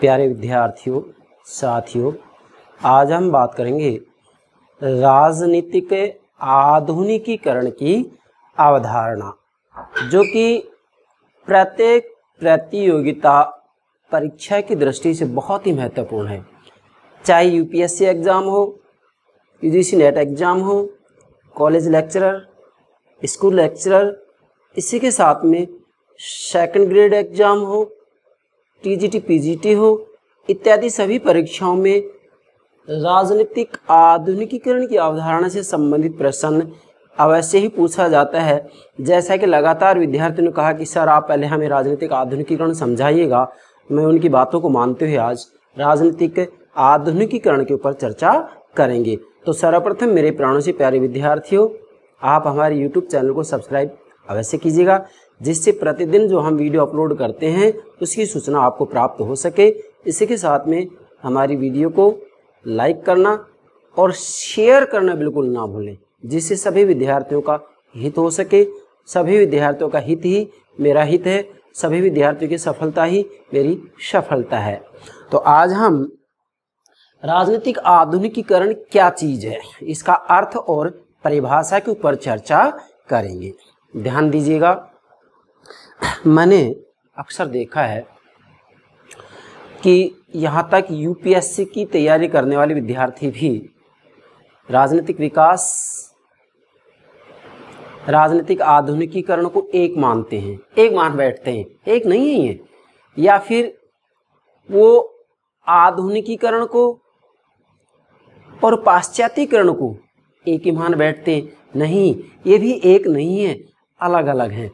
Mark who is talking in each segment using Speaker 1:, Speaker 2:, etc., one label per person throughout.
Speaker 1: प्यारे विद्यार्थियों साथियों आज हम बात करेंगे राजनीतिक आधुनिकीकरण की अवधारणा जो कि प्रत्येक प्रतियोगिता परीक्षा की दृष्टि से बहुत ही महत्वपूर्ण है चाहे यूपीएससी एग्ज़ाम हो यूजीसी नेट एग्ज़ाम हो कॉलेज लेक्चरर स्कूल लेक्चरर इसी के साथ में सेकंड ग्रेड एग्ज़ाम हो टीजीटी पीजीटी हो इत्यादि सभी परीक्षाओं में राजनीतिक आधुनिकीकरण की अवधारणा से संबंधित प्रश्न अवश्य ही पूछा जाता है जैसा कि लगातार विद्यार्थियों ने कहा कि सर आप पहले हमें राजनीतिक आधुनिकीकरण समझाइएगा मैं उनकी बातों को मानते हुए आज राजनीतिक आधुनिकीकरण के ऊपर चर्चा करेंगे तो सर्वप्रथम मेरे प्राणों से प्यारे विद्यार्थियों आप हमारे यूट्यूब चैनल को सब्सक्राइब अवश्य कीजिएगा जिससे प्रतिदिन जो हम वीडियो अपलोड करते हैं उसकी सूचना आपको प्राप्त हो सके इसी के साथ में हमारी वीडियो को लाइक करना और शेयर करना बिल्कुल ना भूलें जिससे सभी विद्यार्थियों का हित हो सके सभी विद्यार्थियों का हित ही मेरा हित है सभी विद्यार्थियों की सफलता ही मेरी सफलता है तो आज हम राजनीतिक आधुनिकीकरण क्या चीज़ है इसका अर्थ और परिभाषा के ऊपर चर्चा करेंगे ध्यान दीजिएगा मैंने अक्सर देखा है कि यहाँ तक यूपीएससी की तैयारी करने वाले विद्यार्थी भी राजनीतिक विकास राजनीतिक आधुनिकीकरण को एक मानते हैं एक मान बैठते हैं एक नहीं है ये या फिर वो आधुनिकीकरण को और पाश्चात्यकरण को एक ही मान बैठते हैं नहीं ये भी एक नहीं है अलग अलग हैं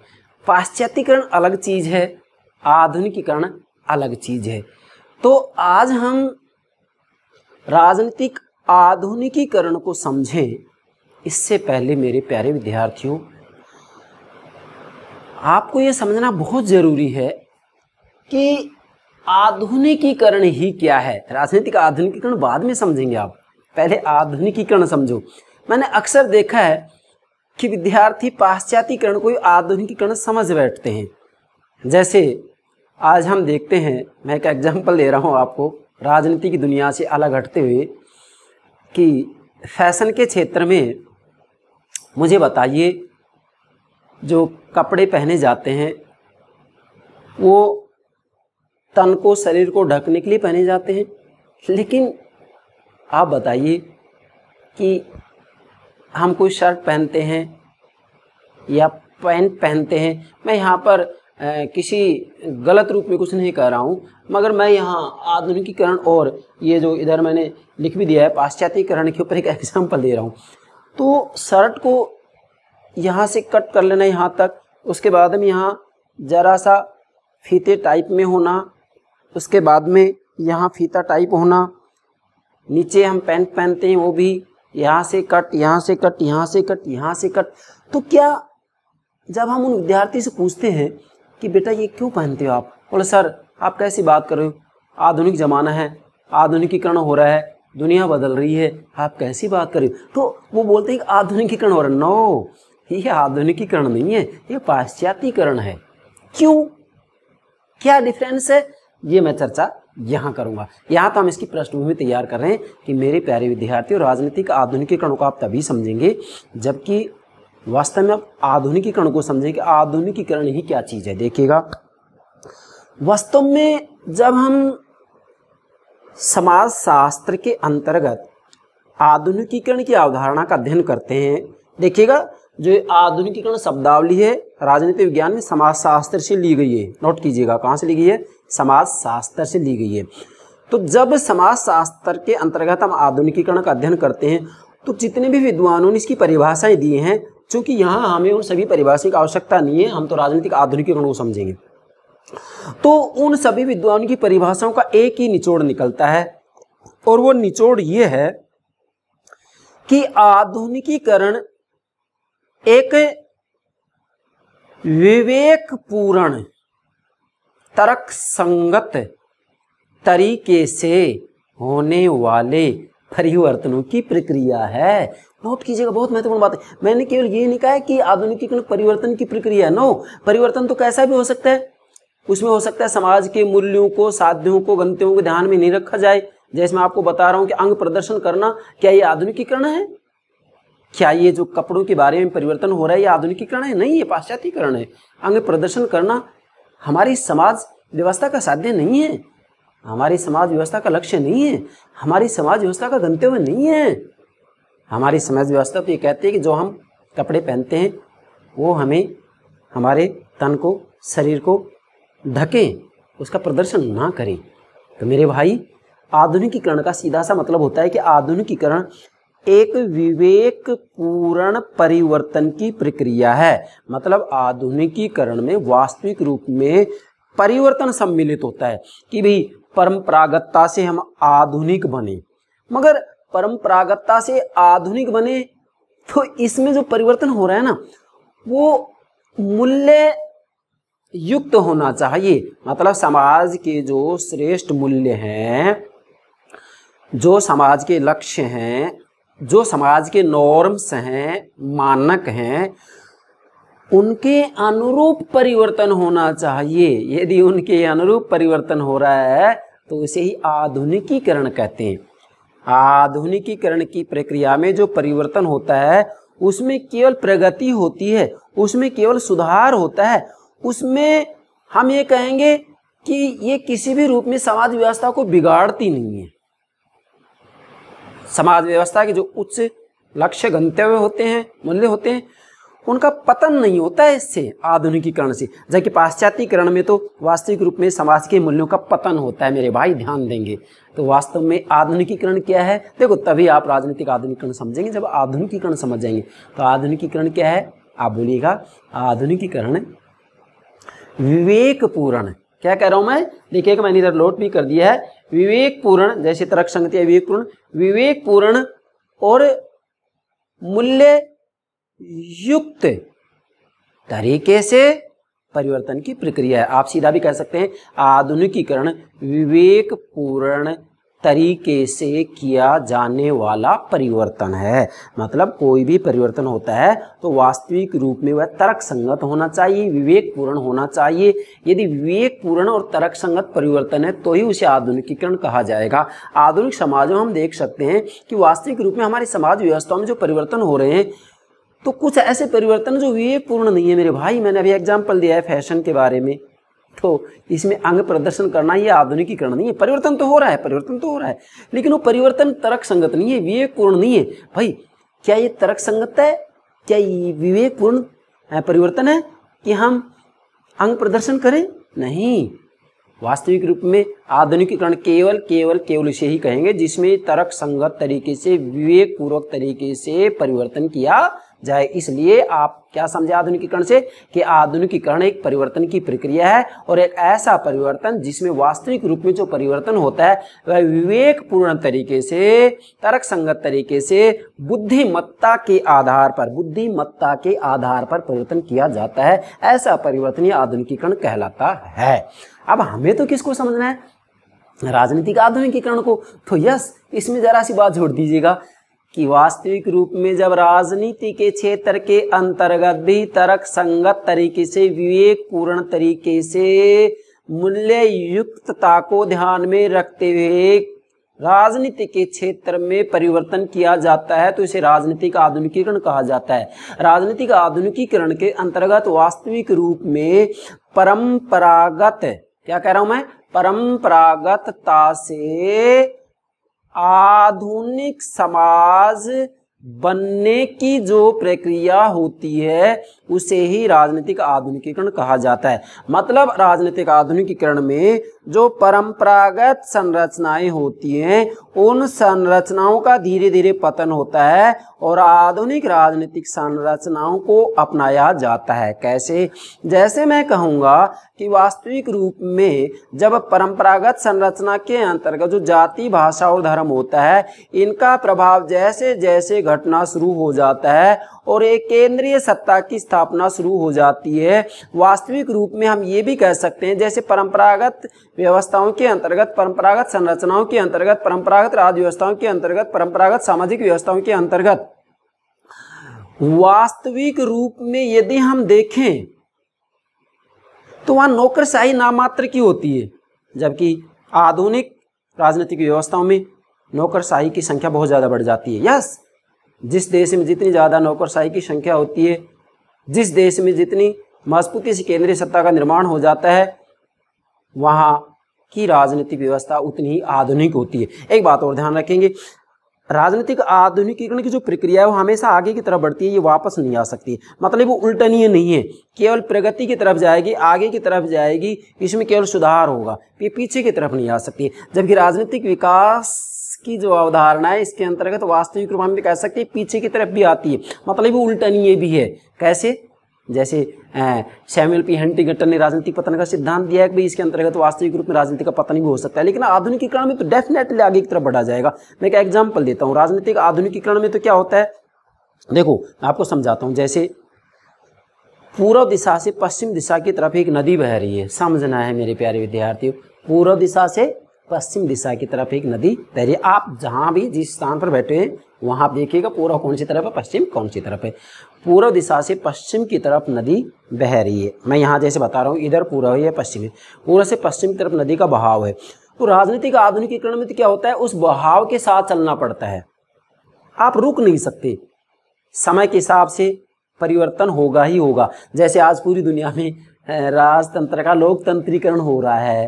Speaker 1: पाश्चात्यकरण अलग चीज़ है आधुनिकीकरण अलग चीज़ है तो आज हम राजनीतिक आधुनिकीकरण को समझें इससे पहले मेरे प्यारे विद्यार्थियों आपको यह समझना बहुत ज़रूरी है कि आधुनिकीकरण ही क्या है राजनीतिक आधुनिकीकरण बाद में समझेंगे आप पहले आधुनिकीकरण समझो मैंने अक्सर देखा है कि विद्यार्थी पाश्चातिकरण को आधुनिकीकरण समझ बैठते हैं जैसे आज हम देखते हैं मैं एक एग्जाम्पल दे रहा हूँ आपको राजनीति की दुनिया से अलग हटते हुए कि फैशन के क्षेत्र में मुझे बताइए जो कपड़े पहने जाते हैं वो तन को शरीर को ढकने के लिए पहने जाते हैं लेकिन आप बताइए कि हम कोई शर्ट पहनते हैं या पैंट पहनते हैं मैं यहाँ पर किसी गलत रूप में कुछ नहीं कह रहा हूँ मगर मैं यहाँ आधुनिकीकरण और ये जो इधर मैंने लिख भी दिया है पाश्चात्यकरण के ऊपर एक एग्जाम्पल दे रहा हूँ तो शर्ट को यहाँ से कट कर लेना यहाँ तक उसके बाद में यहाँ ज़रा सा फीते टाइप में होना उसके बाद में यहाँ फीता टाइप होना नीचे हम पैंट पहनते हैं वो भी यहाँ से कट यहाँ से कट यहाँ से कट यहाँ से कट तो क्या जब हम उन विद्यार्थी से पूछते हैं कि बेटा ये क्यों पहनते हो आप बोले सर आप कैसी बात कर रहे हो आधुनिक ज़माना है आधुनिकीकरण हो रहा है दुनिया बदल रही है आप कैसी बात कर रहे हो तो वो बोलते हैं कि आधुनिकीकरण हो रहा नो ये आधुनिकीकरण नहीं है ये पाश्चात्यकरण है क्यों क्या डिफरेंस है ये मैं चर्चा यहाँ करूँगा यहाँ तो हम इसकी पृष्ठभूमि तैयार कर रहे हैं कि मेरे प्यारे विद्यार्थी राजनीतिक आधुनिकीकरण को आप तभी समझेंगे जबकि वास्तव में आप आधुनिकीकरण को समझेंगे आधुनिकीकरण ही क्या चीज़ है देखिएगा वास्तव में जब हम समाज शास्त्र के अंतर्गत आधुनिकीकरण की अवधारणा का अध्ययन करते हैं देखिएगा जो आधुनिकीकरण शब्दावली है राजनीति विज्ञान में समाज शास्त्र से ली गई है नोट कीजिएगा कहाँ से ली गई है समाज शास्त्र से ली गई है तो जब समाज शास्त्र के अंतर्गत हम आधुनिकीकरण का अध्ययन करते हैं तो जितने भी विद्वानों ने इसकी परिभाषाएं दी हैं चूंकि यहाँ हमें उन सभी परिभाषा की आवश्यकता नहीं है हम तो राजनीतिक आधुनिकीकरण को समझेंगे तो उन सभी विद्वानों की परिभाषाओं का एक ही निचोड़ निकलता है और वो निचोड़ ये है कि आधुनिकीकरण एक विवेक पूर्ण तर्क संगत तरीके से होने वाले परिवर्तनों की प्रक्रिया है नोट कीजिएगा बहुत महत्वपूर्ण बात है मैंने केवल ये नहीं कहा कि आधुनिकीकरण परिवर्तन की प्रक्रिया है नो परिवर्तन तो कैसा भी हो सकता है उसमें हो सकता है समाज के मूल्यों को साध्यों को गंतव्यों को ध्यान में नहीं रखा जाए जैसे मैं आपको बता रहा हूँ कि अंग प्रदर्शन करना क्या ये आधुनिकीकरण है क्या ये जो कपड़ों के बारे में परिवर्तन हो रहा है ये आधुनिकीकरण है नहीं ये पाश्चात्यकरण है अंग प्रदर्शन करना हमारी समाज व्यवस्था का साध्य नहीं है हमारी समाज व्यवस्था का लक्ष्य नहीं है हमारी समाज व्यवस्था का गंतव्य नहीं है हमारी समाज व्यवस्था तो ये कहती है कि जो हम कपड़े पहनते हैं वो हमें हमारे तन को शरीर को ढकें उसका प्रदर्शन ना करें तो मेरे भाई आधुनिकीकरण का सीधा सा मतलब होता है कि आधुनिकीकरण एक विवेक पूर्ण परिवर्तन की प्रक्रिया है मतलब आधुनिकीकरण में वास्तविक रूप में परिवर्तन सम्मिलित होता है कि भाई परंपरागतता से हम आधुनिक बने मगर परंपरागतता से आधुनिक बने तो इसमें जो परिवर्तन हो रहा है ना वो मूल्य युक्त होना चाहिए मतलब समाज के जो श्रेष्ठ मूल्य हैं जो समाज के लक्ष्य हैं जो समाज के नॉर्म्स हैं मानक हैं उनके अनुरूप परिवर्तन होना चाहिए यदि उनके अनुरूप परिवर्तन हो रहा है तो इसे ही आधुनिकीकरण कहते हैं आधुनिकीकरण की प्रक्रिया में जो परिवर्तन होता है उसमें केवल प्रगति होती है उसमें केवल सुधार होता है उसमें हम ये कहेंगे कि ये किसी भी रूप में समाज व्यवस्था को बिगाड़ती नहीं है समाज व्यवस्था के जो उच्च लक्ष्य गंतव्य होते हैं मूल्य होते हैं उनका पतन नहीं होता है इससे आधुनिकीकरण से जबकि पाश्चात्यकरण में तो वास्तविक रूप में समाज के मूल्यों का पतन होता है मेरे भाई ध्यान देंगे तो वास्तव में आधुनिकीकरण क्या है देखो तभी आप राजनीतिक आधुनिकीकरण समझेंगे जब आधुनिकीकरण समझ जाएंगे तो आधुनिकीकरण क्या है आप बोलिएगा आधुनिकीकरण विवेकपूर्ण क्या कह रहा हूं मैं देखिए मैंने इधर लोट भी कर दिया है विवेक पूर्ण जैसे तरक संगति है विवेक पूर्ण विवेक पूर्ण और मूल्य युक्त तरीके से परिवर्तन की प्रक्रिया है आप सीधा भी कह सकते हैं आधुनिकीकरण विवेक पूर्ण तरीके से किया जाने वाला परिवर्तन है मतलब कोई भी परिवर्तन होता है तो वास्तविक रूप में वह तर्क संगत होना चाहिए विवेक पूर्ण होना चाहिए यदि विवेक पूर्ण और तर्क संगत परिवर्तन है तो ही उसे आधुनिकीकरण कहा जाएगा आधुनिक समाज में हम देख सकते हैं कि वास्तविक रूप में हमारी समाज व्यवस्था में जो परिवर्तन हो रहे हैं तो कुछ ऐसे परिवर्तन जो विवेकपूर्ण नहीं है मेरे भाई मैंने अभी एग्जाम्पल दिया है फैशन के बारे में तो इसमें अंग प्रदर्शन करना ये आधुनिकीकरण नहीं है परिवर्तन तो हो रहा है परिवर्तन तो हो रहा है लेकिन वो परिवर्तन तर्क संगत नहीं है विवेक पूर्ण नहीं है भाई क्या ये तर्क संगत है क्या ये विवेक पूर्ण परिवर्तन है कि हम अंग प्रदर्शन करें नहीं वास्तविक रूप में आधुनिकीकरण केवल केवल केवल इसे ही कहेंगे जिसमें तर्क संगत तरीके से विवेक पूर्वक तरीके से परिवर्तन किया जाए इसलिए आप क्या समझे आधुनिकीकरण से कि आधुनिकीकरण एक परिवर्तन की प्रक्रिया है और एक ऐसा परिवर्तन जिसमें वास्तविक रूप में जो परिवर्तन होता है वह विवेक पूर्ण तरीके से तर्क संगत तरीके से बुद्धिमत्ता के आधार पर बुद्धिमत्ता के आधार पर परिवर्तन किया जाता है ऐसा परिवर्तन आधुनिकीकरण कहलाता है अब हमें तो किसको समझना है राजनीतिक आधुनिकीकरण को तो यस इसमें जरा सी बात जोड़ दीजिएगा कि वास्तविक रूप में जब राजनीति के क्षेत्र के अंतर्गत भी तर्क संगत तरीके से विवेक पूर्ण तरीके से मूल्य युक्तता को ध्यान में रखते हुए राजनीति के क्षेत्र में परिवर्तन किया जाता है तो इसे राजनीतिक आधुनिकीकरण कहा जाता है राजनीतिक आधुनिकीकरण के अंतर्गत वास्तविक रूप में परंपरागत क्या कह रहा हूं मैं परंपरागतता से आधुनिक समाज बनने की जो प्रक्रिया होती है उसे ही राजनीतिक आधुनिकीकरण कहा जाता है मतलब राजनीतिक आधुनिकीकरण में जो परंपरागत संरचनाएं होती हैं उन संरचनाओं का धीरे धीरे पतन होता है और आधुनिक राजनीतिक संरचनाओं को अपनाया जाता है कैसे जैसे मैं कहूँगा कि वास्तविक रूप में जब परंपरागत संरचना के अंतर्गत जो जाति भाषा और धर्म होता है इनका प्रभाव जैसे जैसे घटना शुरू हो जाता है और एक केंद्रीय सत्ता की स्थापना शुरू हो जाती है वास्तविक रूप में हम ये भी कह सकते हैं जैसे परंपरागत व्यवस्थाओं के अंतर्गत परंपरागत संरचनाओं के अंतर्गत परंपरागत राज्य व्यवस्थाओं के अंतर्गत परंपरागत सामाजिक व्यवस्थाओं के अंतर्गत वास्तविक रूप में यदि हम देखें तो वहां नौकरशाही नामात्र की होती है जबकि आधुनिक राजनीतिक व्यवस्थाओं में नौकरशाही की संख्या बहुत ज़्यादा बढ़ जाती है यस जिस देश में जितनी ज़्यादा नौकरशाही की संख्या होती है जिस देश में जितनी मजबूती से केंद्रीय सत्ता का निर्माण हो जाता है वहाँ की राजनीतिक व्यवस्था उतनी ही आधुनिक होती है एक बात और ध्यान रखेंगे राजनीतिक आधुनिकीकरण की जो प्रक्रिया है वो हमेशा आगे की तरफ बढ़ती है ये वापस नहीं आ सकती मतलब वो उल्टनीय नहीं है केवल प्रगति की तरफ जाएगी आगे की तरफ जाएगी इसमें केवल सुधार होगा ये पीछे की तरफ नहीं आ सकती जबकि राजनीतिक विकास इसकी जो अवधारणा है इसके अंतर्गत वास्तविक रूप हम भी कह सकते हैं पीछे की तरफ भी आती है मतलब वो उल्टनीय भी है कैसे जैसे सैम्यूल पी हंटी हंटीगटन ने राजनीतिक पतन का सिद्धांत दिया है कि इसके अंतर्गत वास्तविक रूप में राजनीति का पतन भी हो सकता है लेकिन आधुनिकीकरण में तो डेफिनेटली आगे की तरफ बढ़ा जाएगा मैं एक एग्जाम्पल देता हूँ राजनीतिक आधुनिकीकरण में तो क्या होता है देखो मैं आपको समझाता हूँ जैसे पूर्व दिशा से पश्चिम दिशा की तरफ एक नदी बह रही है समझना है मेरे प्यारे विद्यार्थियों पूर्व दिशा से पश्चिम दिशा की तरफ एक नदी बह रही है आप जहाँ भी जिस स्थान पर बैठे हैं वहाँ आप देखिएगा पूर्व कौन सी तरफ है पश्चिम कौन सी तरफ है पूर्व दिशा से पश्चिम की तरफ नदी बह रही है मैं यहाँ जैसे बता रहा हूँ इधर पूर्व है पश्चिम है पूर्व से पश्चिम की तरफ नदी का बहाव है तो राजनीतिक आधुनिकीकरण में तो क्या होता है उस बहाव के साथ चलना पड़ता है आप रुक नहीं सकते समय के हिसाब से परिवर्तन होगा ही होगा जैसे आज पूरी दुनिया में राजतंत्र का लोकतंत्रीकरण हो रहा है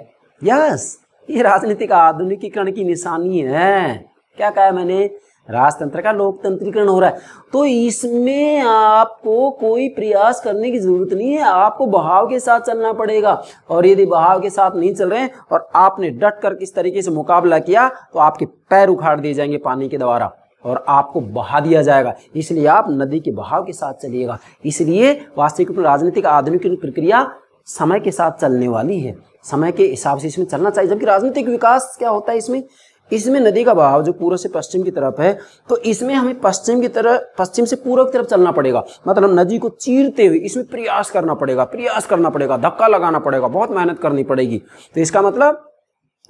Speaker 1: यस ये राजनीतिक आधुनिकीकरण की निशानी है क्या कहा मैंने राजतंत्र का लोकतंत्रीकरण हो रहा है तो इसमें आपको कोई प्रयास करने की जरूरत नहीं है आपको बहाव के साथ चलना पड़ेगा और यदि बहाव के साथ नहीं चल रहे हैं और आपने डट कर किस तरीके से मुकाबला किया तो आपके पैर उखाड़ दिए जाएंगे पानी के द्वारा और आपको बहा दिया जाएगा इसलिए आप नदी के बहाव के साथ चलिएगा इसलिए वास्तविक राजनीतिक आधुनिक प्रक्रिया समय के साथ चलने वाली है समय के हिसाब से इसमें चलना चाहिए जबकि राजनीतिक विकास क्या होता है इसमें इसमें नदी का बहाव जो पूर्व से पश्चिम की तरफ है तो इसमें हमें पश्चिम की तरफ पश्चिम से पूर्व की तरफ चलना पड़ेगा मतलब नदी को चीरते हुए इसमें प्रयास करना पड़ेगा प्रयास करना पड़ेगा धक्का लगाना पड़ेगा बहुत मेहनत करनी पड़ेगी तो इसका मतलब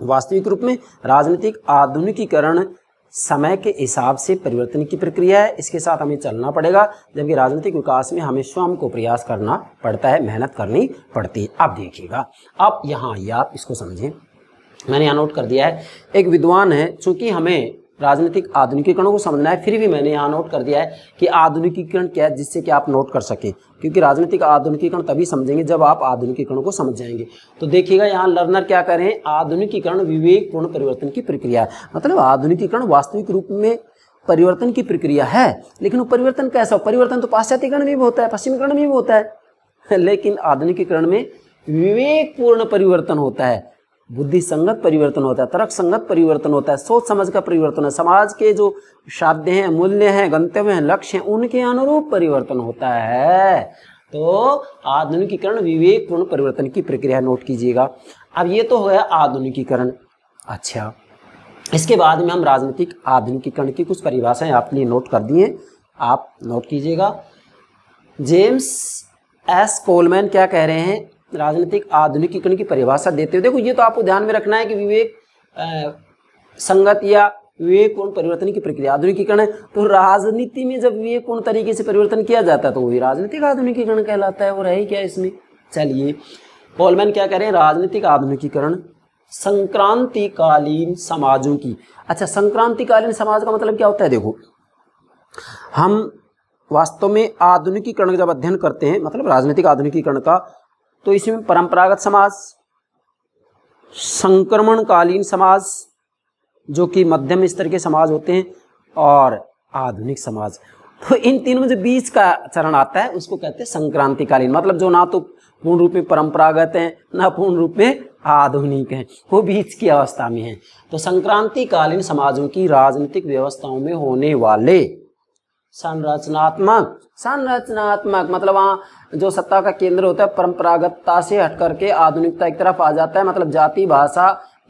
Speaker 1: वास्तविक रूप में राजनीतिक आधुनिकीकरण समय के हिसाब से परिवर्तन की प्रक्रिया है इसके साथ हमें चलना पड़ेगा जबकि राजनीतिक विकास में हमें स्वयं को प्रयास करना पड़ता है मेहनत करनी पड़ती है अब देखिएगा अब यहाँ आइए आप इसको समझें मैंने यहाँ नोट कर दिया है एक विद्वान है चूंकि हमें राजनीतिक आधुनिकीकरण को समझना है फिर भी मैंने यहाँ नोट कर दिया है कि आधुनिकीकरण क्या है जिससे कि आप नोट कर सकें क्योंकि राजनीतिक आधुनिकीकरण तभी समझेंगे जब आप आधुनिकीकरण को समझ जाएंगे तो देखिएगा यहाँ लर्नर क्या करें आधुनिकीकरण विवेकपूर्ण परिवर्तन की प्रक्रिया मतलब आधुनिकीकरण वास्तविक रूप में परिवर्तन की प्रक्रिया है लेकिन वो परिवर्तन कैसा परिवर्तन तो पाश्चात्यकरण में भी होता है पश्चिमीकरण में भी होता है लेकिन आधुनिकीकरण में विवेकपूर्ण परिवर्तन होता है बुद्धि संगत परिवर्तन होता है तर्क संगत परिवर्तन होता है सोच समझ का परिवर्तन है समाज के जो शाब्द हैं मूल्य हैं गंतव्य हैं लक्ष्य हैं उनके अनुरूप परिवर्तन होता है तो आधुनिकीकरण विवेकपूर्ण परिवर्तन की प्रक्रिया नोट कीजिएगा अब ये तो हो गया आधुनिकीकरण अच्छा इसके बाद में हम राजनीतिक आधुनिकीकरण की कुछ परिभाषाएं आपके लिए नोट कर दी हैं आप नोट कीजिएगा जेम्स एस कोलमैन क्या कह रहे हैं राजनीतिक आधुनिकीकरण की परिभाषा देते हुए देखो ये तो आपको ध्यान में रखना है कि विवेक संगत या विवेकपूर्ण परिवर्तन की प्रक्रिया आधुनिकीकरण है तो राजनीति में जब विवेकपूर्ण तरीके से परिवर्तन किया जाता है तो वही राजनीतिक आधुनिकीकरण कहलाता है और है क्या इसमें चलिए पॉलमैन क्या कह रहे हैं राजनीतिक आधुनिकीकरण संक्रांतिकालीन समाजों की अच्छा संक्रांतिकालीन समाज का मतलब क्या होता है देखो हम वास्तव में आधुनिकीकरण का जब अध्ययन करते हैं मतलब राजनीतिक आधुनिकीकरण का तो इसमें परंपरागत समाज संक्रमणकालीन समाज जो कि मध्यम स्तर के समाज होते हैं और आधुनिक समाज तो इन तीनों में जो बीच का चरण आता है उसको कहते हैं संक्रांतिकालीन मतलब जो ना तो पूर्ण रूप में परंपरागत हैं ना पूर्ण रूप में आधुनिक हैं वो बीच की अवस्था में हैं तो संक्रांतिकालीन समाजों की राजनीतिक व्यवस्थाओं में होने वाले संरचनात्मक संरचनात्मक मतलब वहाँ जो सत्ता का केंद्र होता है परंपरागतता से हट करके आधुनिकता की तरफ आ जाता है मतलब जाति भाषा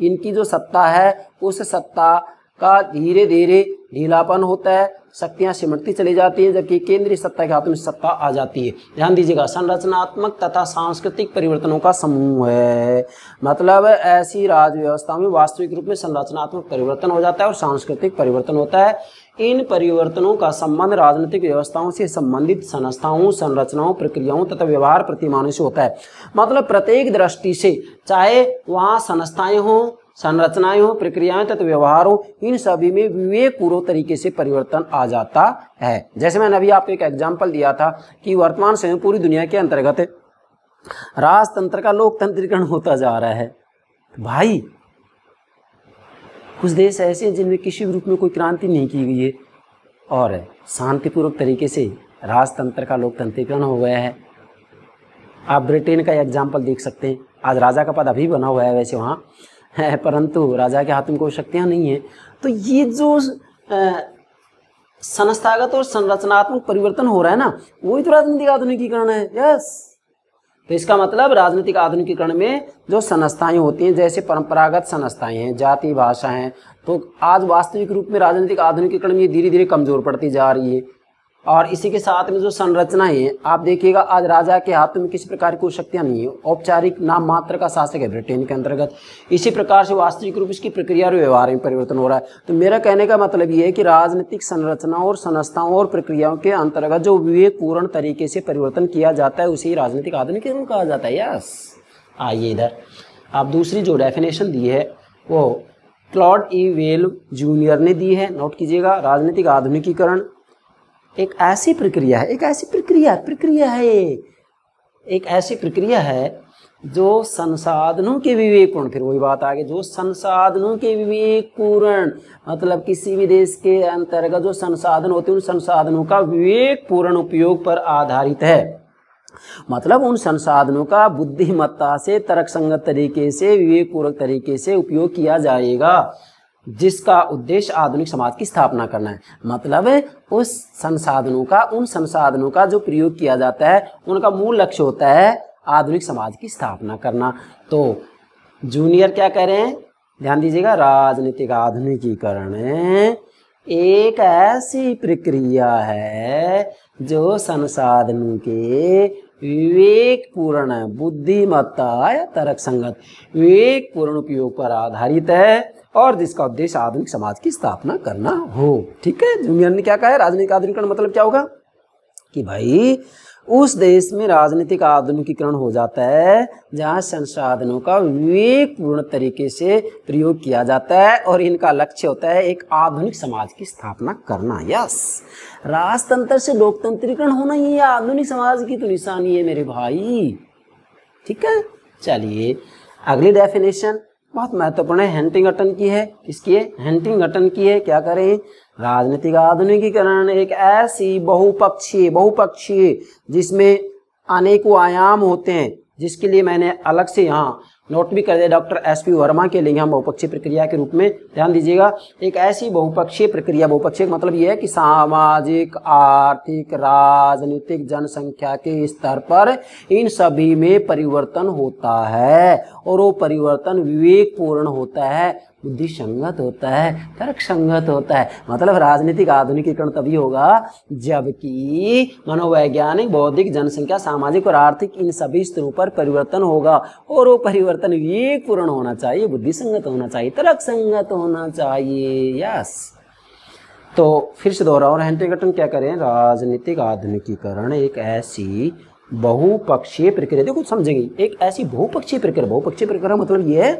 Speaker 1: इनकी जो सत्ता है उस सत्ता का धीरे धीरे ढीलापन होता है शक्तियां सिमटती चली जाती हैं जबकि केंद्रीय सत्ता के हाथ में सत्ता आ जाती है ध्यान दीजिएगा संरचनात्मक तथा सांस्कृतिक परिवर्तनों का समूह है मतलब ऐसी राज्य व्यवस्था में वास्तविक रूप में संरचनात्मक परिवर्तन हो जाता है और सांस्कृतिक परिवर्तन होता है इन परिवर्तनों का संबंध राजनीतिक व्यवस्थाओं से संबंधित संस्थाओं संरचनाओं प्रक्रियाओं तथा व्यवहार प्रतिमानों से होता है मतलब प्रत्येक दृष्टि से चाहे वहाँ संस्थाएं हों संरचनाएं हो प्रक्रियाएं तथा व्यवहार हो इन सभी में विवेक पूर्व तरीके से परिवर्तन आ जाता है जैसे मैंने अभी आपको एक एग्जाम्पल दिया था कि वर्तमान समय पूरी दुनिया के अंतर्गत राजतंत्र का लोकतंत्रीकरण होता जा रहा है भाई कुछ देश ऐसे हैं जिनमें किसी रूप में कोई क्रांति नहीं की गई है और शांतिपूर्वक तरीके से राजतंत्र का लोकतंत्रीकरण हो गया है आप ब्रिटेन का एग्जाम्पल देख सकते हैं आज राजा का पद अभी बना हुआ है वैसे वहाँ है परंतु राजा के हाथ में कोई शक्तियाँ नहीं है तो ये जो संस्थागत और संरचनात्मक परिवर्तन हो रहा है ना वही तो राजनीतिक आधुनिकीकरण है यस तो इसका मतलब राजनीतिक आधुनिकीकरण में जो संस्थाएं होती हैं जैसे परंपरागत संस्थाएं हैं जाति भाषा हैं तो आज वास्तविक रूप में राजनीतिक आधुनिकीकरण ये धीरे धीरे कमज़ोर पड़ती जा रही है और इसी के साथ में जो संरचना है आप देखिएगा आज राजा के हाथ में किसी प्रकार की शक्तियां नहीं है औपचारिक नाम मात्र का शासक है ब्रिटेन के अंतर्गत इसी प्रकार से वास्तविक रूप इसकी प्रक्रिया और व्यवहार में परिवर्तन हो रहा है तो मेरा कहने का मतलब ये है कि राजनीतिक संरचनाओं और संस्थाओं और प्रक्रियाओं के अंतर्गत जो विवेकपूर्ण तरीके से परिवर्तन किया जाता है उसे राजनीतिक आधुनिकीकरण कहा जाता है यस आइए इधर आप दूसरी जो डेफिनेशन दी है वो क्लॉड ई वेल जूनियर ने दी है नोट कीजिएगा राजनीतिक आधुनिकीकरण एक ऐसी प्रक्रिया है एक ऐसी प्रक्रिया प्रक्रिया है एक ऐसी प्रक्रिया है जो संसाधनों के विवेकपूर्ण फिर वही बात आ गई जो संसाधनों के विवेकपूर्ण मतलब किसी भी देश के अंतर्गत जो संसाधन होते हैं उन संसाधनों का विवेकपूर्ण उपयोग पर आधारित है मतलब उन संसाधनों का बुद्धिमत्ता से तर्कसंगत संगत तरीके से विवेकपूर्वक तरीके से उपयोग किया जाएगा जिसका उद्देश्य आधुनिक समाज की स्थापना करना है मतलब उस संसाधनों का उन संसाधनों का जो प्रयोग किया जाता है उनका मूल लक्ष्य होता है आधुनिक समाज की स्थापना करना तो जूनियर क्या कह रहे हैं ध्यान दीजिएगा राजनीतिक आधुनिकीकरण एक ऐसी प्रक्रिया है जो संसाधनों के विवेकपूर्ण बुद्धिमत्ता या तर्क संगत विवेक पूर्ण उपयोग पर आधारित है और जिसका उद्देश्य आधुनिक समाज की स्थापना करना हो ठीक है जूनियर ने क्या कहा है राजनीतिक आधुनिकरण मतलब क्या होगा कि भाई उस देश में राजनीतिक आधुनिकीकरण हो जाता है जहाँ संसाधनों का विवेकपूर्ण तरीके से प्रयोग किया जाता है और इनका लक्ष्य होता है एक आधुनिक समाज की स्थापना करना यस राजतंत्र से लोकतंत्रीकरण होना ही आधुनिक समाज की तो निशानी है मेरे भाई ठीक है चलिए अगली डेफिनेशन बहुत महत्वपूर्ण है अटन की है किसकी है अटन की है क्या करें राजनीतिक आधुनिकीकरण एक ऐसी बहुपक्षीय बहुपक्षीय जिसमें अनेकों आयाम होते हैं जिसके लिए मैंने अलग से यहाँ नोट भी कर दिया डॉक्टर एस पी वर्मा के हम बहुपक्षीय प्रक्रिया के रूप में ध्यान दीजिएगा एक ऐसी बहुपक्षीय प्रक्रिया बहुपक्षीय मतलब यह है कि सामाजिक आर्थिक राजनीतिक जनसंख्या के स्तर पर इन सभी में परिवर्तन होता है और वो परिवर्तन विवेकपूर्ण होता है बुद्धि संगत होता है तर्क संगत होता है मतलब राजनीतिक आधुनिकीकरण तभी होगा जबकि मनोवैज्ञानिक बौद्धिक जनसंख्या सामाजिक और आर्थिक इन सभी स्तरों पर परिवर्तन होगा और वो परिवर्तन विवेक पूर्ण होना चाहिए बुद्धि संगत होना चाहिए तर्क संगत होना चाहिए यस तो फिर से दोहरा और हेंटी क्या करें राजनीतिक आधुनिकीकरण एक ऐसी बहुपक्षीय प्रक्रिया देखो समझेंगे एक ऐसी बहुपक्षीय प्रक्रिया बहुपक्षीय प्रक्रिया मतलब ये है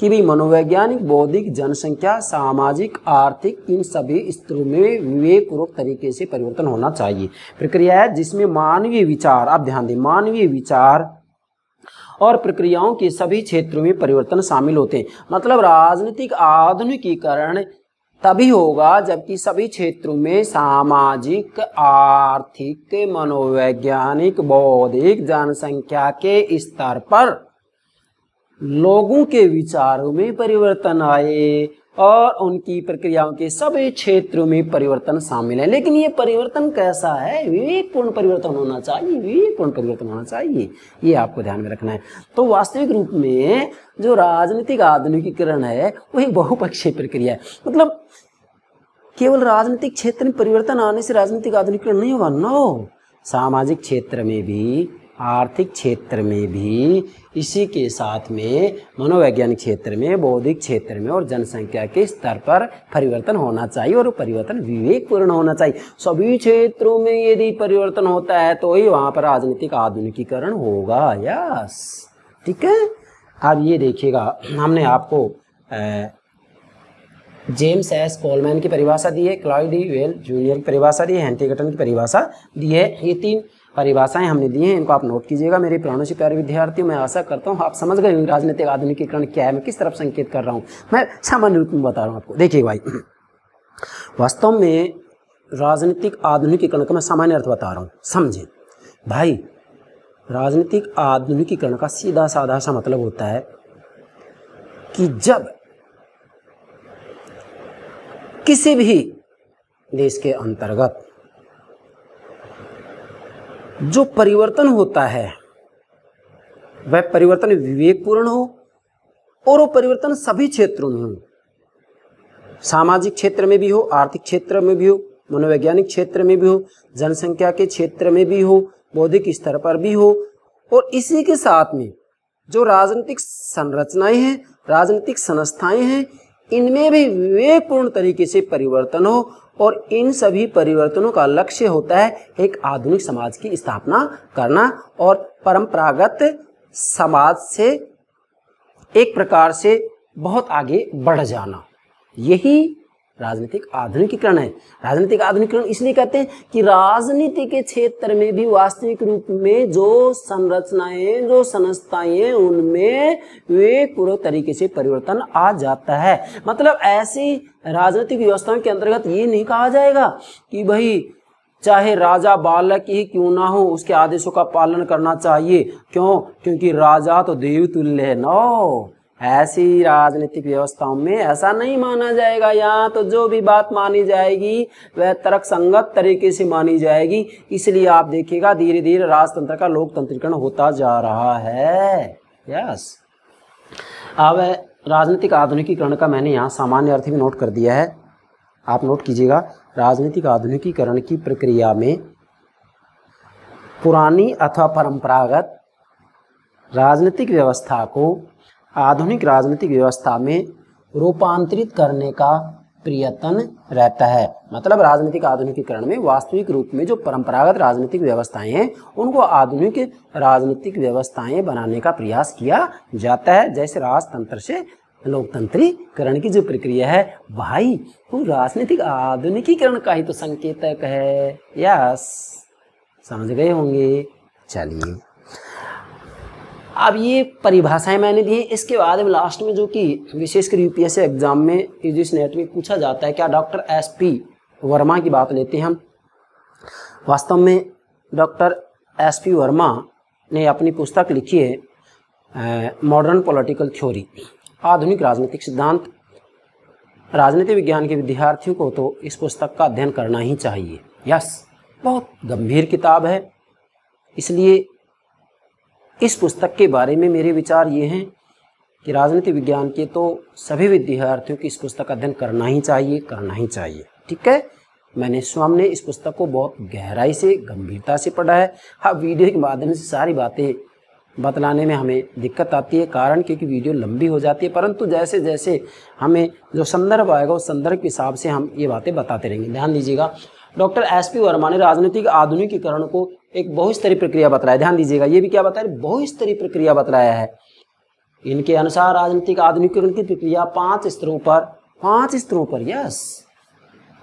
Speaker 1: कि भाई मनोवैज्ञानिक बौद्धिक जनसंख्या सामाजिक आर्थिक इन सभी स्तरों में विवेक पूर्वक तरीके से परिवर्तन होना चाहिए प्रक्रिया है जिसमें मानवीय विचार आप ध्यान दें मानवीय विचार और प्रक्रियाओं के सभी क्षेत्रों में परिवर्तन शामिल होते हैं मतलब राजनीतिक आधुनिकीकरण तभी होगा जबकि सभी क्षेत्रों में सामाजिक आर्थिक मनोवैज्ञानिक बौद्धिक जनसंख्या के स्तर पर लोगों के विचारों में परिवर्तन आए और उनकी प्रक्रियाओं के सभी क्षेत्रों में परिवर्तन शामिल है लेकिन ये परिवर्तन कैसा है विवेकपूर्ण परिवर्तन होना चाहिए विवेकपूर्ण परिवर्तन होना चाहिए ये आपको ध्यान में रखना है तो वास्तविक रूप में जो राजनीतिक आधुनिकीकरण है वही बहुपक्षीय प्रक्रिया है मतलब केवल राजनीतिक क्षेत्र में परिवर्तन आने से राजनीतिक आधुनिकीकरण नहीं होगा नो सामाजिक क्षेत्र में भी आर्थिक क्षेत्र में भी इसी के साथ में मनोवैज्ञानिक क्षेत्र में बौद्धिक क्षेत्र में और जनसंख्या के स्तर पर परिवर्तन होना चाहिए और परिवर्तन विवेकपूर्ण होना चाहिए सभी क्षेत्रों में यदि परिवर्तन होता है तो ही वहाँ पर राजनीतिक आधुनिकीकरण होगा यस ठीक है अब ये देखिएगा हमने आपको ए, जेम्स एस कोलमैन की परिभाषा दी है क्लाइडी वेल जूनियर की परिभाषा दी है हेंटीगटन की परिभाषा दी है ये तीन परिभाषाएं हमने दी हैं इनको आप नोट कीजिएगा मेरे प्राणों से प्यारे विद्यार्थियों मैं आशा करता हूँ आप समझ गए राजनीतिक आधुनिकीकरण क्या है मैं किस तरफ संकेत कर रहा हूँ मैं सामान्य रूप में बता रहा हूँ आपको देखिए भाई वास्तव में राजनीतिक आधुनिकीकरण का मैं सामान्य अर्थ बता रहा हूँ समझे भाई राजनीतिक आधुनिकीकरण का सीधा साधा सा मतलब होता है कि जब किसी भी देश के अंतर्गत जो परिवर्तन होता है वह परिवर्तन विवेकपूर्ण हो और वो परिवर्तन सभी क्षेत्रों में हो सामाजिक क्षेत्र में भी हो आर्थिक क्षेत्र में भी हो मनोवैज्ञानिक क्षेत्र में भी हो जनसंख्या के क्षेत्र में भी हो बौद्धिक स्तर पर भी हो और इसी के साथ में जो राजनीतिक संरचनाएं हैं राजनीतिक संस्थाएं हैं इनमें भी विवेकपूर्ण तरीके से परिवर्तन हो और इन सभी परिवर्तनों का लक्ष्य होता है एक आधुनिक समाज की स्थापना करना और परंपरागत समाज से एक प्रकार से बहुत आगे बढ़ जाना यही राजनीतिक आधुनिकीकरण है राजनीतिक आधुनिकीकरण इसलिए कहते हैं कि राजनीति के क्षेत्र में भी वास्तविक रूप में जो संरचनाएं जो संस्थाएं उनमें वे पूरे तरीके से परिवर्तन आ जाता है मतलब ऐसी राजनीतिक व्यवस्थाओं के अंतर्गत ये नहीं कहा जाएगा कि भाई चाहे राजा बालक ही क्यों ना हो उसके आदेशों का पालन करना चाहिए क्यों क्योंकि राजा तो देवतुल्य तुल्य है नौ ऐसी राजनीतिक व्यवस्थाओं में ऐसा नहीं माना जाएगा यहाँ तो जो भी बात मानी जाएगी वह तर्क संगत तरीके से मानी जाएगी इसलिए आप देखिएगा धीरे धीरे राजतंत्र का लोकतंत्रीकरण होता जा रहा है यस अब राजनीतिक आधुनिकीकरण का मैंने यहाँ सामान्य अर्थ में नोट कर दिया है आप नोट कीजिएगा राजनीतिक आधुनिकीकरण की प्रक्रिया में पुरानी अथवा परंपरागत राजनीतिक व्यवस्था को आधुनिक राजनीतिक व्यवस्था में रूपांतरित करने का प्रयत्न रहता है मतलब राजनीतिक आधुनिकीकरण में वास्तविक रूप में जो परंपरागत राजनीतिक व्यवस्थाएं हैं उनको आधुनिक राजनीतिक व्यवस्थाएं बनाने का प्रयास किया जाता है जैसे राजतंत्र से लोकतंत्रीकरण की जो प्रक्रिया है भाई वो राजनीतिक आधुनिकीकरण का ही तो संकेतक है यस समझ गए होंगे चलिए अब ये परिभाषाएं मैंने दी हैं इसके बाद में लास्ट में जो कि विशेषकर यूपीएससी एग्जाम में यूजीस नेट में पूछा जाता है क्या डॉक्टर एस पी वर्मा की बात लेते हैं हम वास्तव में डॉक्टर एस पी वर्मा ने अपनी पुस्तक लिखी है मॉडर्न पॉलिटिकल थ्योरी आधुनिक राजनीतिक सिद्धांत राजनीति विज्ञान के विद्यार्थियों को तो इस पुस्तक का अध्ययन करना ही चाहिए यस बहुत गंभीर किताब है इसलिए इस पुस्तक के बारे में मेरे विचार ये हैं कि राजनीति विज्ञान के तो सभी विद्यार्थियों की इस पुस्तक का अध्ययन करना ही चाहिए करना ही चाहिए ठीक है मैंने स्वयं ने इस पुस्तक को बहुत गहराई से गंभीरता से पढ़ा है हाँ वीडियो के माध्यम से सारी बातें बतलाने में हमें दिक्कत आती है कारण क्योंकि वीडियो लंबी हो जाती है परंतु जैसे जैसे हमें जो संदर्भ आएगा उस संदर्भ के हिसाब से हम ये बातें बताते रहेंगे ध्यान दीजिएगा डॉक्टर एस पी वर्मा ने राजनीतिक आधुनिकीकरण को एक बहुस्तरीय प्रक्रिया बतलाया ध्यान दीजिएगा ये भी क्या बताया बहुस्तरीय प्रक्रिया बतलाया है इनके अनुसार राजनीतिक आधुनिकीकरण की प्रक्रिया पांच स्तरों पर पांच स्तरों पर यस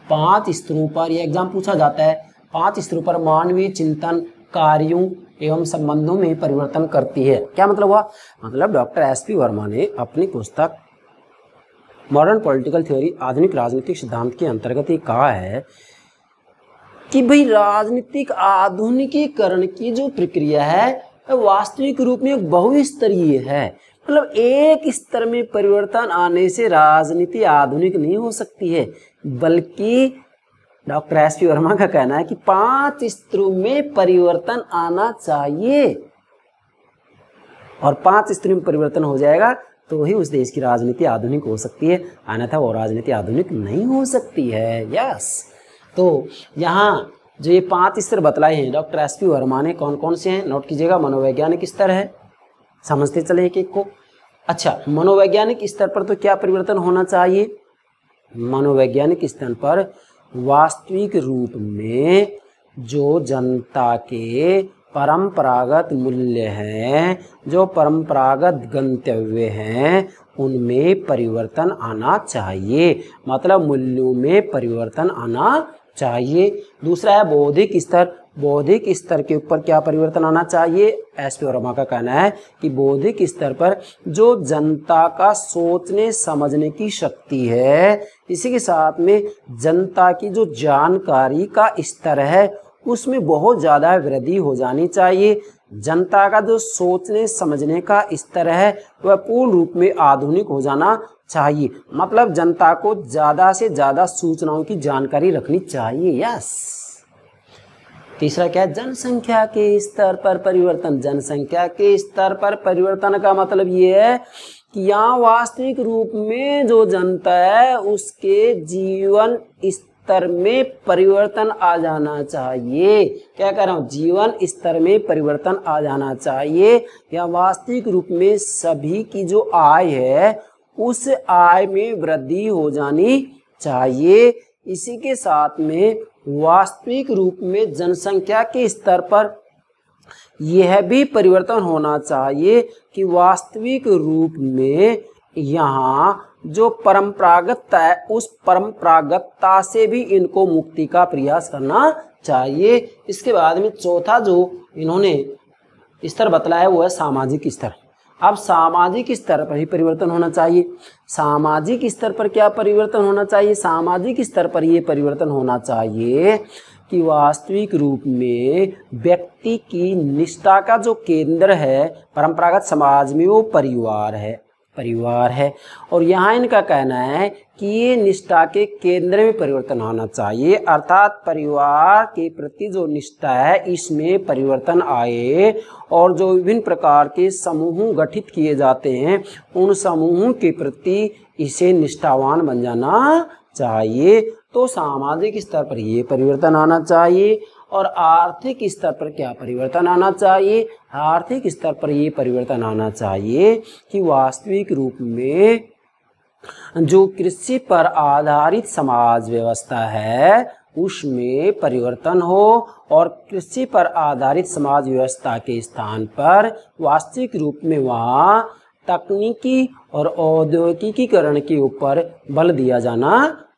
Speaker 1: पांच स्तरों पर यह एग्जाम पूछा जाता है पांच स्तरों पर मानवीय चिंतन कार्यों एवं संबंधों में परिवर्तन करती है क्या मतलब हुआ मतलब डॉक्टर एस पी वर्मा ने अपनी पुस्तक मॉडर्न पॉलिटिकल थ्योरी आधुनिक राजनीतिक सिद्धांत के अंतर्गत ही कहा है कि भाई राजनीतिक आधुनिकीकरण की जो प्रक्रिया है वास्तविक रूप में बहुस्तरीय है मतलब एक स्तर में परिवर्तन आने से राजनीति आधुनिक नहीं हो सकती है बल्कि डॉक्टर एस पी वर्मा का कहना है कि पांच स्तरों में परिवर्तन आना चाहिए और पांच स्तरों में परिवर्तन हो जाएगा तो ही उस देश की राजनीति आधुनिक हो सकती है अन्यथा वो राजनीति आधुनिक नहीं हो सकती है यस तो यहाँ जो ये पांच स्तर बतलाए हैं डॉक्टर एस पी वर्मा ने कौन कौन से हैं नोट कीजिएगा मनोवैज्ञानिक स्तर है समझते चले एक एक को अच्छा मनोवैज्ञानिक स्तर पर तो क्या परिवर्तन होना चाहिए मनोवैज्ञानिक स्तर पर वास्तविक रूप में जो जनता के परंपरागत मूल्य हैं जो परंपरागत गंतव्य हैं उनमें परिवर्तन आना चाहिए मतलब मूल्यों में परिवर्तन आना चाहिए दूसरा है बौद्धिक स्तर बौद्धिक स्तर के ऊपर क्या परिवर्तन आना चाहिए एस पी वर्मा का कहना है कि बौद्धिक स्तर पर जो जनता का सोचने समझने की शक्ति है इसी के साथ में जनता की जो जानकारी का स्तर है उसमें बहुत ज़्यादा वृद्धि हो जानी चाहिए जनता का जो सोचने समझने का स्तर है वह पूर्ण रूप में आधुनिक हो जाना चाहिए मतलब जनता को ज़्यादा से ज़्यादा सूचनाओं की जानकारी रखनी चाहिए यस तीसरा क्या है जनसंख्या के स्तर पर परिवर्तन जनसंख्या के स्तर पर परिवर्तन का मतलब ये है कि यहाँ वास्तविक रूप में जो जनता है उसके जीवन स्तर में परिवर्तन आ जाना चाहिए क्या कह रहा हूँ जीवन स्तर में परिवर्तन आ जाना चाहिए या वास्तविक रूप में सभी की जो आय है उस आय में वृद्धि हो जानी चाहिए इसी के साथ में वास्तविक रूप में जनसंख्या के स्तर पर यह भी परिवर्तन होना चाहिए कि वास्तविक रूप में यहाँ जो परंपरागत है उस परंपरागतता से भी इनको मुक्ति का प्रयास करना चाहिए इसके बाद में चौथा जो इन्होंने स्तर बतलाया वो है सामाजिक स्तर अब सामाजिक स्तर पर ही परिवर्तन होना चाहिए सामाजिक स्तर पर क्या परिवर्तन होना चाहिए सामाजिक स्तर पर ये परिवर्तन होना चाहिए कि वास्तविक रूप में व्यक्ति की निष्ठा का जो केंद्र है परंपरागत समाज में वो परिवार है परिवार है और यहाँ इनका कहना है की निष्ठा के केंद्र में परिवर्तन होना चाहिए अर्थात परिवार के प्रति जो निष्ठा है इसमें परिवर्तन आए और जो विभिन्न प्रकार के समूह गठित किए जाते हैं उन समूहों के प्रति इसे निष्ठावान बन जाना चाहिए तो सामाजिक स्तर पर ये परिवर्तन आना चाहिए और आर्थिक स्तर पर क्या परिवर्तन आना चाहिए आर्थिक स्तर पर ये परिवर्तन आना चाहिए कि वास्तविक रूप में जो कृषि पर आधारित समाज व्यवस्था है उसमें परिवर्तन हो और कृषि पर आधारित समाज व्यवस्था के स्थान पर वास्तविक रूप में वहाँ तकनीकी और औद्योगिकीकरण के ऊपर बल दिया जाना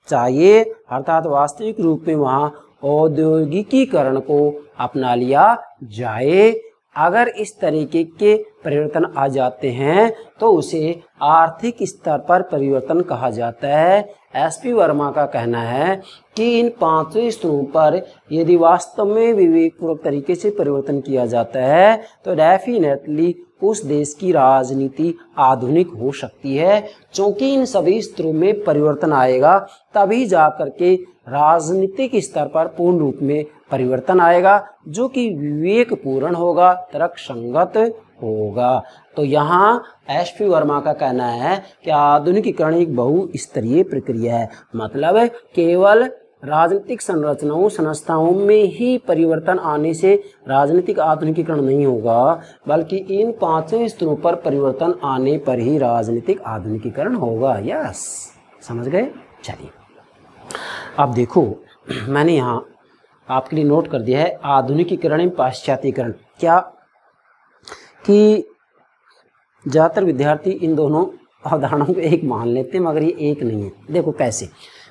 Speaker 1: चाहिए अर्थात वास्तविक रूप में वहाँ औद्योगिकीकरण को अपना लिया जाए अगर इस तरीके के परिवर्तन आ जाते हैं तो उसे आर्थिक स्तर पर परिवर्तन कहा जाता है एसपी वर्मा का कहना है कि इन पांचों स्तरों पर यदि वास्तव में विवेकपूर्वक तरीके से परिवर्तन किया जाता है तो डेफिनेटली उस देश की राजनीति आधुनिक हो सकती है क्योंकि इन सभी स्तरों में परिवर्तन आएगा तभी जा करके राजनीतिक स्तर पर पूर्ण रूप में परिवर्तन आएगा जो कि विवेक पूर्ण होगा तर्क संगत होगा तो यहाँ एस पी वर्मा का कहना है कि आधुनिकीकरण एक बहुस्तरीय प्रक्रिया है मतलब केवल राजनीतिक संरचनाओं संस्थाओं में ही परिवर्तन आने से राजनीतिक आधुनिकीकरण नहीं होगा बल्कि इन पांचों स्तरों पर परिवर्तन आने पर ही राजनीतिक आधुनिकीकरण होगा यस समझ गए चलिए अब देखो मैंने यहाँ आपके लिए नोट कर दिया है आधुनिकीकरण एवं पाश्चात्यकरण क्या कि ज़्यादातर विद्यार्थी इन दोनों अवधारणाओं को एक मान लेते हैं मगर ये एक नहीं है देखो कैसे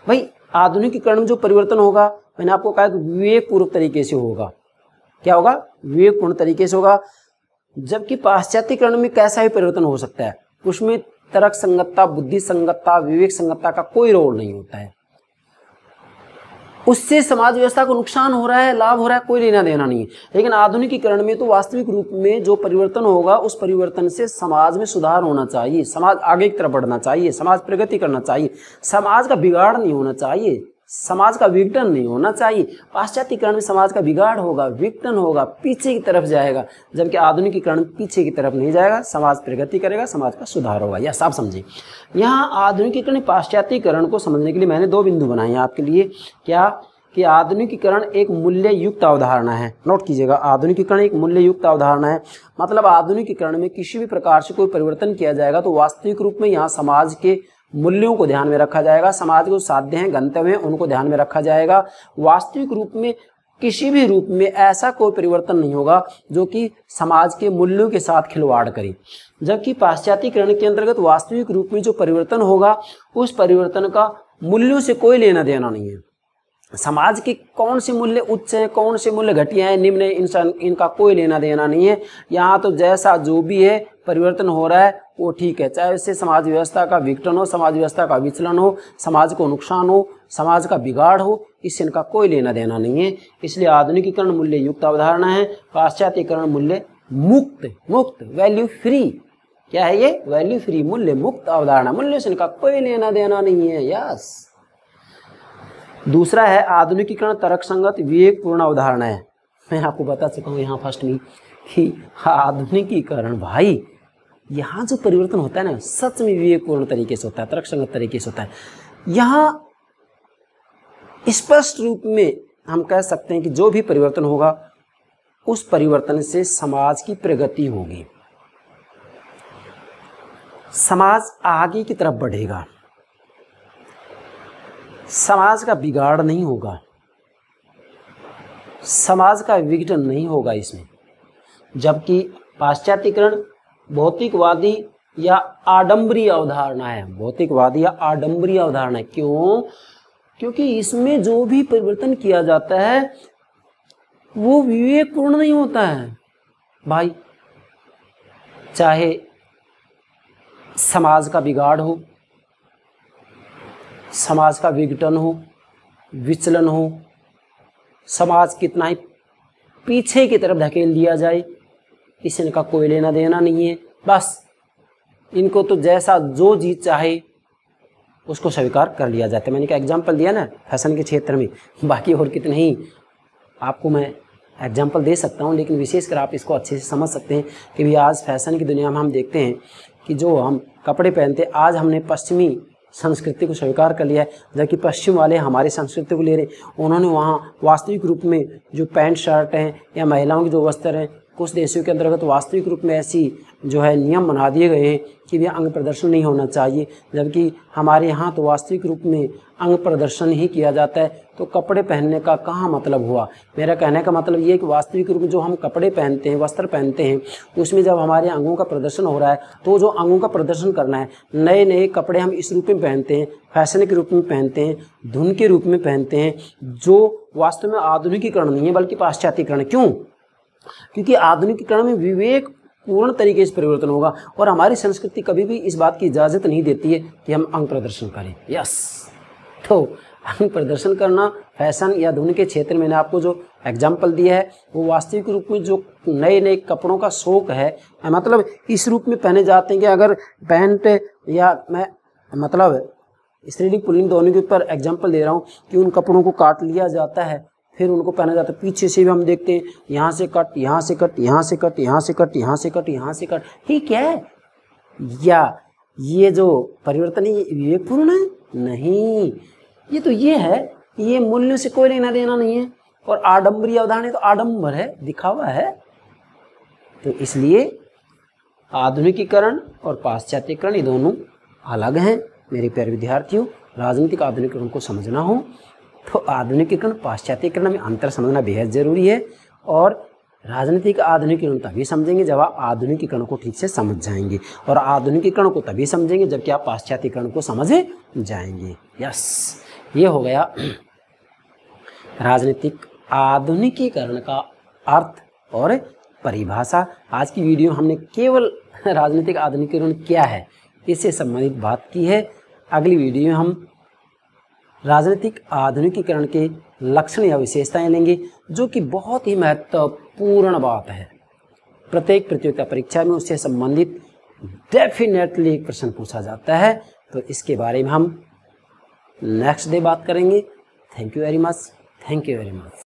Speaker 1: भाई आधुनिकीकरण में जो परिवर्तन होगा मैंने आपको कहा कि विवेकपूर्वक तरीके से होगा क्या होगा विवेकपूर्ण तरीके से होगा जबकि पाश्चात्यकरण में कैसा ही परिवर्तन हो सकता है उसमें तर्क संगतता बुद्धि संगतता विवेक संगतता का कोई रोल नहीं होता है उससे समाज व्यवस्था को नुकसान हो रहा है लाभ हो रहा है कोई लेना देना नहीं है लेकिन आधुनिकीकरण में तो वास्तविक रूप में जो परिवर्तन होगा उस परिवर्तन से समाज में सुधार होना चाहिए समाज आगे की तरफ बढ़ना चाहिए समाज प्रगति करना चाहिए समाज का बिगाड़ नहीं होना चाहिए समाज का विघटन नहीं होना चाहिए पाश्चात्यकरण में समाज का बिगाड़ होगा विघटन होगा पीछे की तरफ जाएगा जबकि आधुनिकीकरण पीछे की तरफ नहीं जाएगा समाज प्रगति करेगा समाज का सुधार होगा यह साफ समझिए यहाँ आधुनिकीकरण पाश्चात्यकरण को समझने के लिए मैंने दो बिंदु बनाए हैं आपके लिए क्या कि आधुनिकीकरण एक मूल्य युक्त अवधारणा है नोट कीजिएगा आधुनिकीकरण एक मूल्य युक्त अवधारणा है मतलब आधुनिकीकरण में किसी भी प्रकार से कोई परिवर्तन किया जाएगा तो वास्तविक रूप में यहाँ समाज के मूल्यों को ध्यान में रखा जाएगा समाज के साध्य हैं गंतव्य हैं उनको ध्यान में रखा जाएगा वास्तविक रूप में किसी भी रूप में ऐसा कोई परिवर्तन नहीं होगा जो कि समाज के मूल्यों के साथ खिलवाड़ करे जबकि पाश्चात्यकरण के अंतर्गत वास्तविक रूप में जो परिवर्तन होगा उस परिवर्तन का मूल्यों से कोई लेना देना नहीं है समाज के कौन से मूल्य उच्च हैं कौन से मूल्य घटिया हैं निम्न है इंसान इनका कोई लेना देना नहीं है यहाँ तो जैसा जो भी है परिवर्तन हो रहा है वो ठीक है चाहे उससे समाज व्यवस्था का विघटन हो समाज व्यवस्था का विचलन हो समाज को नुकसान हो समाज का बिगाड़ हो इससे इनका कोई लेना देना नहीं है इसलिए आधुनिकीकरण मूल्य युक्त अवधारणा है पाश्चात्यकरण मूल्य मुक्त मुक्त वैल्यू फ्री क्या है ये वैल्यू फ्री मूल्य मुक्त अवधारणा मूल्य से इनका कोई लेना देना नहीं है यस दूसरा है आधुनिकीकरण तर्क संगत विवेकपूर्ण अवधारणा है मैं आपको बता चुका हूँ यहाँ फर्स्ट में कि आधुनिकीकरण भाई यहाँ जो परिवर्तन होता है ना सच में विवेकपूर्ण तरीके से होता है तर्क संगत तरीके से होता है यहाँ स्पष्ट रूप में हम कह सकते हैं कि जो भी परिवर्तन होगा उस परिवर्तन से समाज की प्रगति होगी समाज आगे की तरफ बढ़ेगा समाज का बिगाड़ नहीं होगा समाज का विघटन नहीं होगा इसमें जबकि पाश्चात्यकरण भौतिकवादी या आडंबरी अवधारणा है भौतिकवादी या आडंबरी अवधारणा है क्यों क्योंकि इसमें जो भी परिवर्तन किया जाता है वो विवेकपूर्ण नहीं होता है भाई चाहे समाज का बिगाड़ हो समाज का विघटन हो विचलन हो समाज कितना ही पीछे की तरफ धकेल दिया जाए किसी का कोई लेना देना नहीं है बस इनको तो जैसा जो जीत चाहे उसको स्वीकार कर लिया जाता है मैंने क्या एग्जाम्पल दिया ना फैशन के क्षेत्र में बाकी और कितने ही आपको मैं एग्जाम्पल दे सकता हूँ लेकिन विशेषकर आप इसको अच्छे से समझ सकते हैं कि भाई आज फैशन की दुनिया में हम देखते हैं कि जो हम कपड़े पहनते आज हमने पश्चिमी संस्कृति को स्वीकार कर लिया है जबकि पश्चिम वाले हमारी संस्कृति को ले रहे हैं उन्होंने वहाँ वास्तविक रूप में जो पैंट शर्ट हैं या महिलाओं के जो वस्त्र हैं कुछ देशों के अंतर्गत वास्तविक रूप में ऐसी जो है नियम बना दिए गए हैं कि भी अंग प्रदर्शन नहीं होना चाहिए जबकि हमारे यहाँ तो वास्तविक रूप में अंग प्रदर्शन ही किया जाता है तो कपड़े पहनने का कहाँ मतलब हुआ मेरा कहने का मतलब ये कि वास्तविक रूप में जो हम कपड़े पहनते हैं वस्त्र पहनते हैं उसमें जब हमारे अंगों का प्रदर्शन हो रहा है तो जो अंगों का प्रदर्शन करना है नए नए कपड़े हम इस रूप में पहनते हैं फैशन के रूप में पहनते हैं धुन के रूप में पहनते हैं जो वास्तव में आधुनिकीकरण नहीं है बल्कि पाश्चात्यकरण क्यों क्योंकि आधुनिकीकरण में विवेक पूर्ण तरीके से परिवर्तन होगा और हमारी संस्कृति कभी भी इस बात की इजाज़त नहीं देती है कि हम अंग प्रदर्शन करें यस तो अंग प्रदर्शन करना फैशन या धुन के क्षेत्र में मैंने आपको जो एग्जाम्पल दिया है वो वास्तविक रूप में जो नए नए कपड़ों का शौक है मतलब इस रूप में पहने जाते हैं कि अगर पैंट या मैं मतलब स्त्रीलिंग पुलिंग दोनों के ऊपर एग्जाम्पल दे रहा हूँ कि उन कपड़ों को काट लिया जाता है फिर उनको पहना जाता है पीछे से भी हम देखते हैं यहाँ से कट यहाँ से कट यहाँ से कट यहाँ से कट यहाँ से कट यहाँ से कट ठीक है या ये जो परिवर्तन है ये विवेकपूर्ण है नहीं ये तो ये है ये मूल्यों से कोई लेना देना नहीं है और आडम्बरी अवधारण तो आडम्बर है दिखावा है तो इसलिए आधुनिकीकरण और पाश्चात्यकरण ये दोनों अलग हैं मेरे प्यारे विद्यार्थियों राजनीतिक आधुनिकरण को समझना हो तो आधुनिकीकरण पाश्चात्यकरण में अंतर समझना बेहद ज़रूरी है और राजनीतिक आधुनिकीकरण तभी समझेंगे जब आप आधुनिकीकरण को ठीक से समझ जाएंगे और आधुनिकीकरण को तभी समझेंगे जबकि आप पाश्चात्यकरण को समझ जाएंगे यस ये हो गया राजनीतिक आधुनिकीकरण का अर्थ और परिभाषा आज की वीडियो हमने केवल राजनीतिक आधुनिकीकरण क्या है इससे संबंधित बात की है अगली वीडियो में हम राजनीतिक आधुनिकीकरण के लक्षण या विशेषताएं लेंगे जो कि बहुत ही महत्वपूर्ण बात है प्रत्येक प्रतियोगिता परीक्षा में उससे संबंधित डेफिनेटली एक प्रश्न पूछा जाता है तो इसके बारे में हम नेक्स्ट डे बात करेंगे thank you very much thank you very much